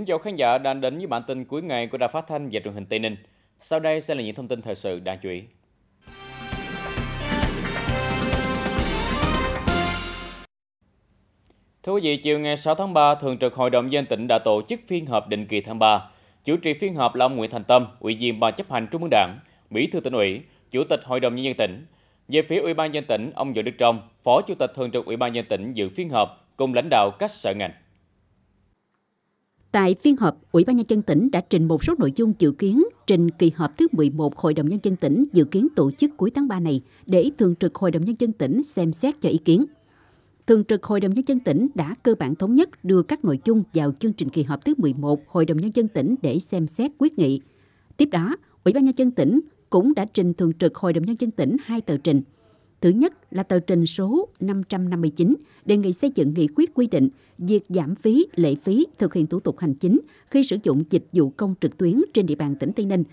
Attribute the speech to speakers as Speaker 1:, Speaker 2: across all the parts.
Speaker 1: Kính chào khán giả đang đến với bản tin cuối ngày của Đài Phát thanh và Truyền hình Tây Ninh. Sau đây sẽ là những thông tin thời sự đáng chú ý. Thưa quý vị, chiều ngày 6 tháng 3, Thường trực Hội đồng dân tỉnh đã tổ chức phiên họp định kỳ tháng 3. Chủ trì phiên họp là ông Nguyễn Thành Tâm, Ủy viên Ban chấp hành Trung ương Đảng, Bí thư tỉnh ủy, Chủ tịch Hội đồng nhân dân tỉnh. Về phía Ủy ban nhân tỉnh, ông Võ Đức Trong, Phó Chủ tịch Thường trực Ủy ban nhân tỉnh dự phiên họp cùng lãnh đạo các sở ngành.
Speaker 2: Tại phiên họp, Ủy ban Nhân dân tỉnh đã trình một số nội dung dự kiến trình kỳ họp thứ 11 Hội đồng Nhân dân tỉnh dự kiến tổ chức cuối tháng 3 này để Thường trực Hội đồng Nhân dân tỉnh xem xét cho ý kiến. Thường trực Hội đồng Nhân dân tỉnh đã cơ bản thống nhất đưa các nội dung vào chương trình kỳ họp thứ 11 Hội đồng Nhân dân tỉnh để xem xét quyết nghị. Tiếp đó, Ủy ban Nhân dân tỉnh cũng đã trình Thường trực Hội đồng Nhân dân tỉnh hai tờ trình – Thứ nhất là tờ trình số 559 đề nghị xây dựng nghị quyết quy định việc giảm phí, lệ phí thực hiện thủ tục hành chính khi sử dụng dịch vụ công trực tuyến trên địa bàn tỉnh Tây Ninh.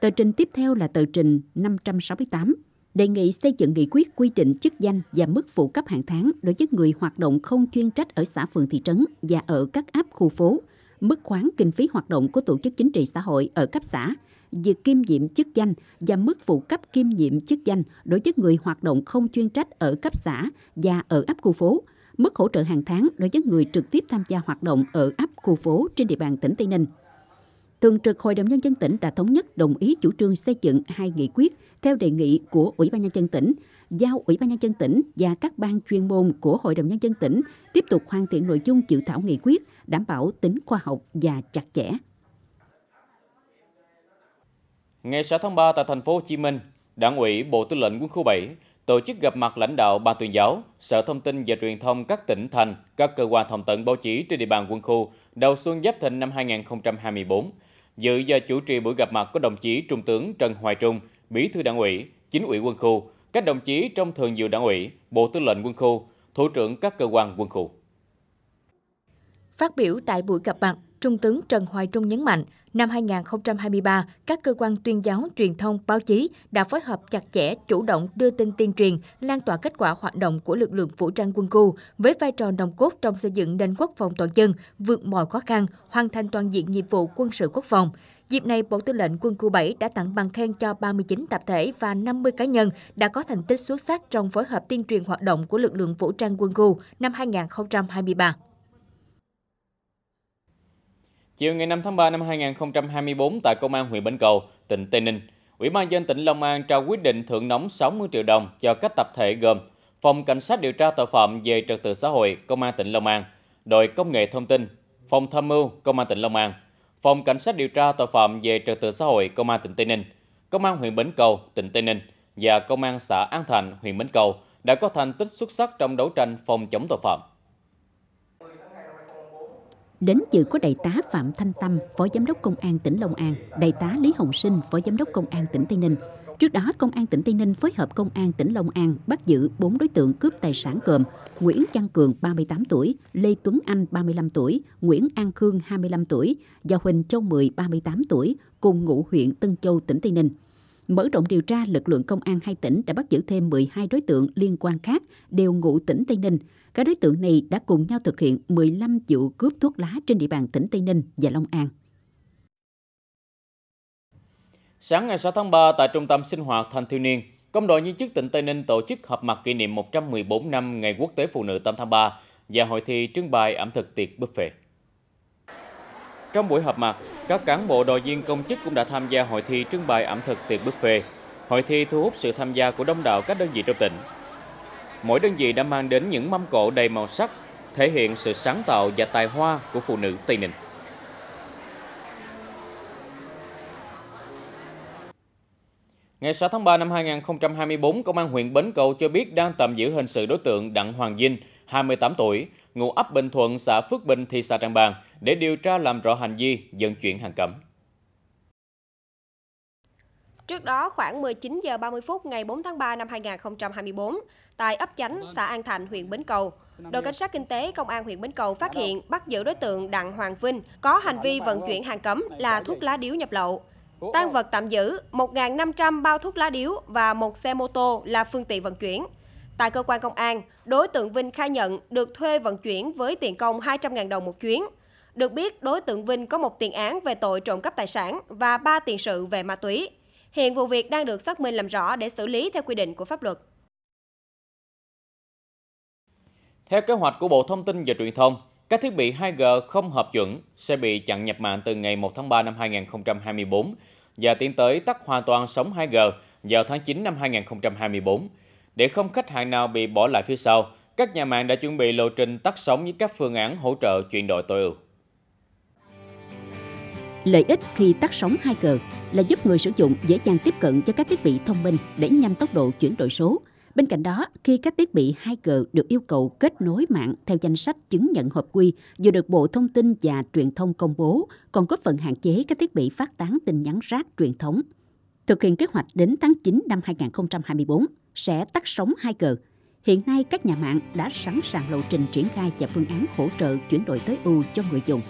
Speaker 2: Tờ trình tiếp theo là tờ trình 568 đề nghị xây dựng nghị quyết quy định chức danh và mức phụ cấp hàng tháng đối với người hoạt động không chuyên trách ở xã phường thị trấn và ở các áp khu phố, mức khoán kinh phí hoạt động của tổ chức chính trị xã hội ở cấp xã – việc kiêm nhiệm chức danh và mức phụ cấp kiêm nhiệm chức danh đối với người hoạt động không chuyên trách ở cấp xã và ở ấp khu phố, mức hỗ trợ hàng tháng đối với người trực tiếp tham gia hoạt động ở ấp khu phố trên địa bàn tỉnh Tây Ninh. Thường trực Hội đồng Nhân dân tỉnh đã thống nhất đồng ý chủ trương xây dựng hai nghị quyết theo đề nghị của Ủy ban Nhân dân tỉnh, giao Ủy ban Nhân dân tỉnh và các ban chuyên môn của Hội đồng Nhân dân tỉnh tiếp tục hoàn thiện nội dung dự thảo nghị quyết, đảm bảo tính khoa học và chặt chẽ.
Speaker 1: Ngày 6 tháng 3 tại thành phố Hồ Chí Minh, Đảng ủy Bộ Tư lệnh Quân khu 7 tổ chức gặp mặt lãnh đạo Ban tuyên giáo, Sở Thông tin và Truyền thông các tỉnh thành, các cơ quan thông tấn báo chí trên địa bàn quân khu đầu xuân Giáp Thìn năm 2024. Dự và chủ trì buổi gặp mặt có đồng chí Trung tướng Trần Hoài Trung, Bí thư Đảng ủy, Chính ủy quân khu, các đồng chí trong Thường vụ Đảng ủy, Bộ Tư lệnh Quân khu, Thủ trưởng các cơ quan quân khu.
Speaker 3: Phát biểu tại buổi gặp mặt, Trung tướng Trần Hoài Trung nhấn mạnh, năm 2023, các cơ quan tuyên giáo, truyền thông, báo chí đã phối hợp chặt chẽ, chủ động đưa tin tuyên truyền, lan tỏa kết quả hoạt động của lực lượng vũ trang quân khu với vai trò nòng cốt trong xây dựng nền quốc phòng toàn dân, vượt mọi khó khăn, hoàn thành toàn diện nhiệm vụ quân sự quốc phòng. Dịp này, Bộ Tư lệnh Quân khu 7 đã tặng bằng khen cho 39 tập thể và 50 cá nhân đã có thành tích xuất sắc trong phối hợp tuyên truyền hoạt động của lực lượng vũ trang quân khu năm 2023.
Speaker 1: Chiều ngày 5 tháng 3 năm 2024 tại Công an huyện Bến Cầu, tỉnh Tây Ninh, Ủy ban dân tỉnh Long An trao quyết định thưởng nóng 60 triệu đồng cho các tập thể gồm Phòng Cảnh sát điều tra tội phạm về trật tự xã hội Công an tỉnh Long An, Đội Công nghệ thông tin, Phòng Tham mưu Công an tỉnh Long An, Phòng Cảnh sát điều tra tội phạm về trật tự xã hội Công an tỉnh Tây Ninh, Công an huyện Bến Cầu, tỉnh Tây Ninh và Công an xã An Thành, huyện Bến Cầu đã có thành tích xuất sắc trong đấu tranh phòng chống tội phạm.
Speaker 2: Đến dự có đại tá Phạm Thanh Tâm, Phó Giám đốc Công an tỉnh Long An, đại tá Lý Hồng Sinh, Phó Giám đốc Công an tỉnh Tây Ninh. Trước đó, Công an tỉnh Tây Ninh phối hợp Công an tỉnh Long An bắt giữ 4 đối tượng cướp tài sản gồm Nguyễn Văn Cường 38 tuổi, Lê Tuấn Anh 35 tuổi, Nguyễn An Khương 25 tuổi và Huỳnh Châu Mười 38 tuổi, cùng ngụ huyện Tân Châu, tỉnh Tây Ninh. Mở rộng điều tra, lực lượng công an hai tỉnh đã bắt giữ thêm 12 đối tượng liên quan khác đều ngụ tỉnh Tây Ninh – các đối tượng này đã cùng nhau thực hiện 15 vụ cướp thuốc lá trên địa bàn tỉnh Tây Ninh và Long An.
Speaker 1: Sáng ngày 6 tháng 3 tại Trung tâm Sinh hoạt Thanh Thiếu Niên, Công đoàn Viên chức tỉnh Tây Ninh tổ chức họp mặt kỷ niệm 114 năm Ngày Quốc tế Phụ nữ 8 tháng 3 và hội thi trưng bày ẩm thực tiệc buffet. Trong buổi họp mặt, các cán bộ đoàn viên công chức cũng đã tham gia hội thi trưng bày ẩm thực tiệc buffet. Hội thi thu hút sự tham gia của đông đảo các đơn vị trong tỉnh, mỗi đơn vị đã mang đến những mâm cỗ đầy màu sắc, thể hiện sự sáng tạo và tài hoa của phụ nữ Tây Ninh. Ngày 6 tháng 3 năm 2024, Công an huyện Bến Cầu cho biết đang tạm giữ hình sự đối tượng Đặng Hoàng Vinh, 28 tuổi, ngụ ấp Bình Thuận, xã Phước Bình, thị xã Tràng Bàng để điều tra làm rõ hành vi vận chuyển hàng cấm.
Speaker 3: Trước đó, khoảng 19 giờ 30 phút ngày 4 tháng 3 năm 2024, tại ấp Chánh, vâng. xã An Thạnh, huyện Bến Cầu, đội cảnh sát kinh tế công an huyện Bến Cầu phát dạ, hiện vâng. bắt giữ đối tượng Đặng Hoàng Vinh có hành vi vận chuyển hàng cấm là thuốc lá điếu nhập lậu. Tan vật tạm giữ 1.500 bao thuốc lá điếu và một xe mô tô là phương tiện vận chuyển. Tại cơ quan công an, đối tượng Vinh khai nhận được thuê vận chuyển với tiền công 200.000 đồng một chuyến. Được biết, đối tượng Vinh có một tiền án về tội trộm cắp tài sản và 3 tiền sự về ma túy. Hiện vụ việc đang được xác minh làm rõ để xử lý theo quy định của pháp luật.
Speaker 1: Theo kế hoạch của Bộ Thông tin và Truyền thông, các thiết bị 2G không hợp chuẩn sẽ bị chặn nhập mạng từ ngày 1 tháng 3 năm 2024 và tiến tới tắt hoàn toàn sóng 2G vào tháng 9 năm 2024. Để không khách hàng nào bị bỏ lại phía sau, các nhà mạng đã chuẩn bị lộ trình tắt sóng với các phương án hỗ trợ chuyển đổi tối ưu.
Speaker 2: Lợi ích khi tắt sóng hai cờ là giúp người sử dụng dễ dàng tiếp cận cho các thiết bị thông minh để nhanh tốc độ chuyển đổi số. Bên cạnh đó, khi các thiết bị 2G được yêu cầu kết nối mạng theo danh sách chứng nhận hợp quy vừa được Bộ Thông tin và Truyền thông công bố, còn có phần hạn chế các thiết bị phát tán tin nhắn rác truyền thống. Thực hiện kế hoạch đến tháng 9 năm 2024 sẽ tắt sóng 2G. Hiện nay, các nhà mạng đã sẵn sàng lộ trình triển khai và phương án hỗ trợ chuyển đổi tối ưu cho người dùng.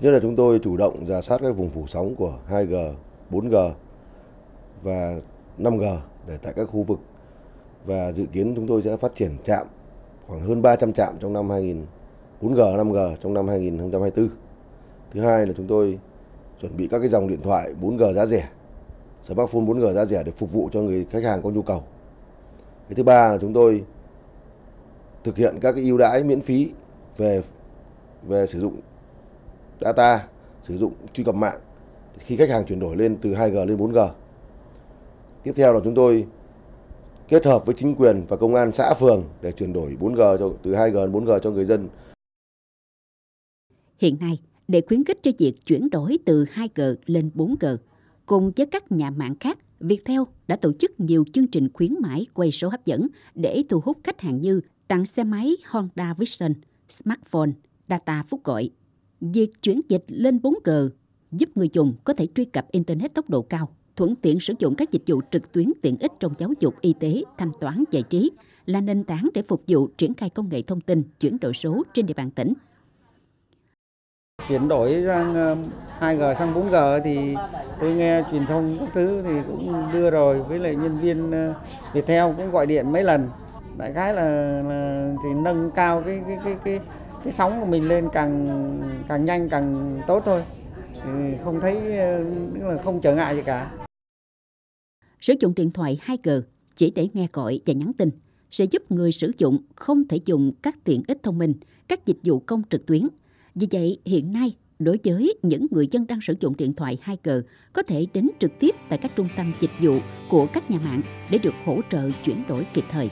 Speaker 1: Nhất là chúng tôi chủ động giả soát các vùng phủ sóng của 2G, 4G và 5G để tại các khu vực và dự kiến chúng tôi sẽ phát triển trạm khoảng hơn 300 trạm trong năm 2000 4G, 5G trong năm 2024. Thứ hai là chúng tôi chuẩn bị các cái dòng điện thoại 4G giá rẻ, smartphone 4G giá rẻ để phục vụ cho người khách hàng có nhu cầu. Cái thứ ba là chúng tôi thực hiện các cái ưu đãi miễn phí về về sử dụng data, sử dụng truy cập mạng khi khách hàng chuyển đổi lên từ 2G lên 4G. Tiếp theo là chúng tôi kết hợp với chính quyền và công an xã phường để chuyển đổi 4G cho từ 2G đến 4G cho người dân.
Speaker 2: Hiện nay, để khuyến khích cho việc chuyển đổi từ 2G lên 4G, cùng với các nhà mạng khác, Viettel đã tổ chức nhiều chương trình khuyến mãi quay số hấp dẫn để thu hút khách hàng như tặng xe máy Honda Vision, smartphone, data phúc gọi, Việc chuyển dịch lên 4G giúp người dùng có thể truy cập Internet tốc độ cao, thuận tiện sử dụng các dịch vụ trực tuyến tiện ích trong giáo dục, y tế, thanh toán, giải trí là nền tảng để phục vụ triển khai công nghệ thông tin, chuyển đổi số trên địa bàn tỉnh.
Speaker 1: Chuyển đổi sang
Speaker 2: 2G ờ, sang 4G thì tôi nghe
Speaker 1: truyền thông các thứ thì cũng đưa rồi với lại nhân viên ờ, Viettel cũng gọi điện mấy lần đại khái là, là thì nâng cao cái cái cái cái cái sóng của mình lên
Speaker 2: càng càng nhanh càng tốt thôi không thấy ờ, là không trở ngại gì cả sử dụng điện thoại 2G chỉ để nghe gọi và nhắn tin sẽ giúp người sử dụng không thể dùng các tiện ích thông minh, các dịch vụ công trực tuyến. Vì vậy, hiện nay, đối với những người dân đang sử dụng điện thoại 2G, có thể đến trực tiếp tại các trung tâm dịch vụ của các nhà mạng để được hỗ trợ chuyển đổi kịp thời.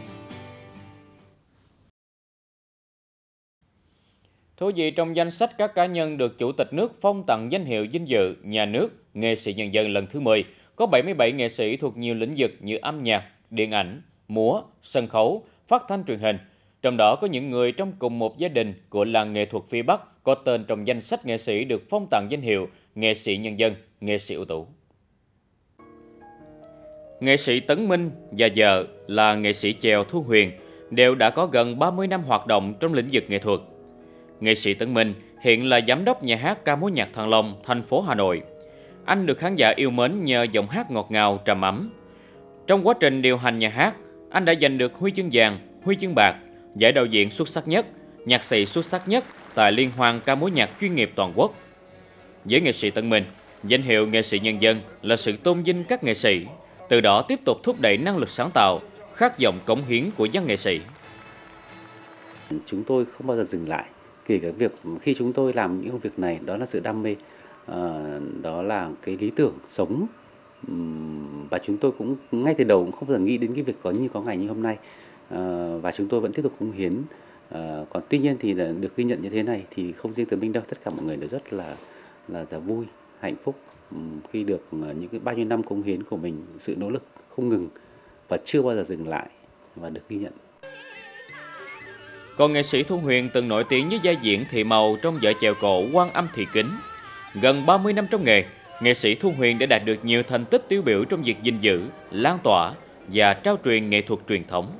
Speaker 1: Thưa quý vị trong danh sách các cá nhân được Chủ tịch nước phong tặng danh hiệu dinh dự Nhà nước Nghệ sĩ Nhân dân lần thứ 10 có 77 nghệ sĩ thuộc nhiều lĩnh vực như âm nhạc, điện ảnh, múa, sân khấu, phát thanh truyền hình. Trong đó có những người trong cùng một gia đình của làng nghệ thuật phía Bắc có tên trong danh sách nghệ sĩ được phong tặng danh hiệu nghệ sĩ nhân dân, nghệ sĩ ưu tú. Nghệ sĩ Tấn Minh và vợ là nghệ sĩ chèo Thu Huyền đều đã có gần 30 năm hoạt động trong lĩnh vực nghệ thuật. Nghệ sĩ Tấn Minh hiện là giám đốc nhà hát ca múa nhạc Thăng Long, thành phố Hà Nội. Anh được khán giả yêu mến nhờ giọng hát ngọt ngào, trầm ấm. Trong quá trình điều hành nhà hát, anh đã giành được huy chương vàng, huy chương bạc, giải đạo diễn xuất sắc nhất, nhạc sĩ xuất sắc nhất tại Liên hoan ca múa nhạc chuyên nghiệp toàn quốc. Với nghệ sĩ Tấn Minh, danh hiệu nghệ sĩ nhân dân là sự tôn vinh các nghệ sĩ, từ đó tiếp tục thúc đẩy năng lực sáng tạo, khát vọng cống hiến của văn nghệ sĩ. Chúng tôi không bao giờ dừng lại kể cái việc khi chúng tôi làm những công việc này đó là sự đam mê ờ, đó là cái lý tưởng sống và chúng tôi cũng ngay từ đầu cũng không bao giờ nghĩ đến cái việc có như có ngày như hôm nay ờ, và chúng tôi vẫn tiếp tục cống hiến ờ, còn tuy nhiên thì được ghi nhận như thế này thì không riêng từ mình đâu tất cả mọi người đều rất là là rất vui hạnh phúc khi được những cái bao nhiêu năm cống hiến của mình sự nỗ lực không ngừng và chưa bao giờ dừng lại và được ghi nhận còn nghệ sĩ Thu Huyền từng nổi tiếng với giai diễn Thị Màu trong vở chèo cổ Quan Âm Thị Kính. Gần 30 năm trong nghề, nghệ sĩ Thu Huyền đã đạt được nhiều thành tích tiêu biểu trong việc gìn giữ, lan tỏa và trao truyền nghệ thuật truyền thống.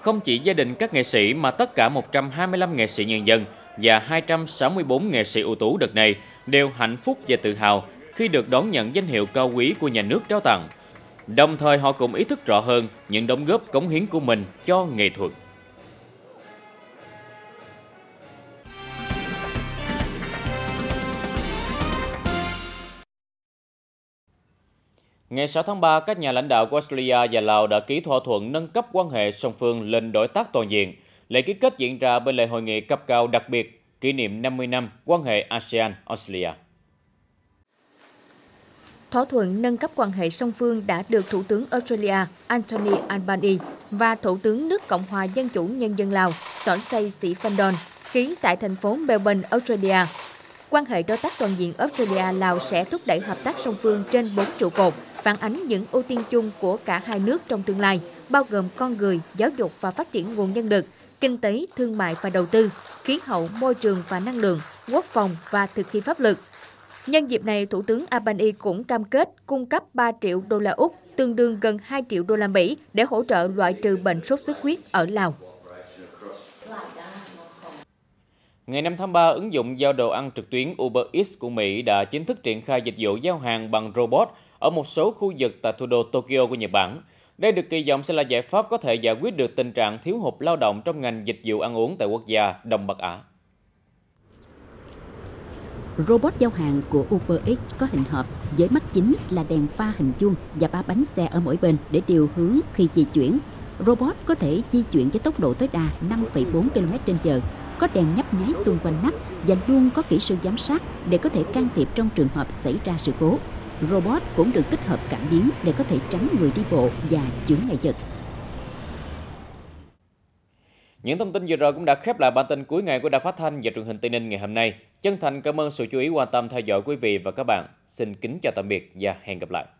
Speaker 1: Không chỉ gia đình các nghệ sĩ mà tất cả 125 nghệ sĩ nhân dân và 264 nghệ sĩ ưu tú đợt này đều hạnh phúc và tự hào khi được đón nhận danh hiệu cao quý của nhà nước trao tặng. Đồng thời họ cũng ý thức rõ hơn những đóng góp cống hiến của mình cho nghệ thuật. Ngày 6 tháng 3, các nhà lãnh đạo của Australia và Lào đã ký thỏa thuận nâng cấp quan hệ song phương lên đối tác toàn diện. Lễ ký kết diễn ra bên lề hội nghị cấp cao đặc biệt kỷ niệm 50 năm quan hệ ASEAN-Australia.
Speaker 3: Thỏa thuận nâng cấp quan hệ song phương đã được Thủ tướng Australia Anthony Albanese và Thủ tướng nước Cộng hòa Dân chủ Nhân dân Lào Sỏn Say ký tại thành phố Melbourne, Australia. Quan hệ đối tác toàn diện Australia-Lào sẽ thúc đẩy hợp tác song phương trên bốn trụ cột – phản ánh những ưu tiên chung của cả hai nước trong tương lai, bao gồm con người, giáo dục và phát triển nguồn nhân lực, kinh tế, thương mại và đầu tư, khí hậu, môi trường và năng lượng, quốc phòng và thực thi pháp luật. Nhân dịp này, Thủ tướng Albany cũng cam kết cung cấp 3 triệu đô la Úc, tương đương gần 2 triệu đô la Mỹ để hỗ trợ loại trừ bệnh sốt xuất huyết ở Lào.
Speaker 1: Ngày 5 tháng 3, ứng dụng giao đồ ăn trực tuyến Uber Eats của Mỹ đã chính thức triển khai dịch vụ giao hàng bằng robot – ở một số khu vực tại thủ đô Tokyo của Nhật Bản. Đây được kỳ vọng sẽ là giải pháp có thể giải quyết được tình trạng thiếu hụt lao động trong ngành dịch vụ ăn uống tại quốc gia Đông Bắc Á.
Speaker 2: Robot giao hàng của Uber X có hình hộp với mắt chính là đèn pha hình chuông và ba bánh xe ở mỗi bên để điều hướng khi di chuyển. Robot có thể di chuyển với tốc độ tối đa 5,4 km h có đèn nhấp nháy xung quanh nắp và luôn có kỹ sư giám sát để có thể can thiệp trong trường hợp xảy ra sự cố. Robot cũng được tích hợp cảm biến để có thể tránh người đi bộ và chướng ngại vật.
Speaker 1: Những thông tin vừa rồi cũng đã khép lại bản tin cuối ngày của Đài Phát Thanh và truyền hình Tây Ninh ngày hôm nay. Chân thành cảm ơn sự chú ý quan tâm theo dõi quý vị và các bạn. Xin kính chào tạm biệt và hẹn gặp lại.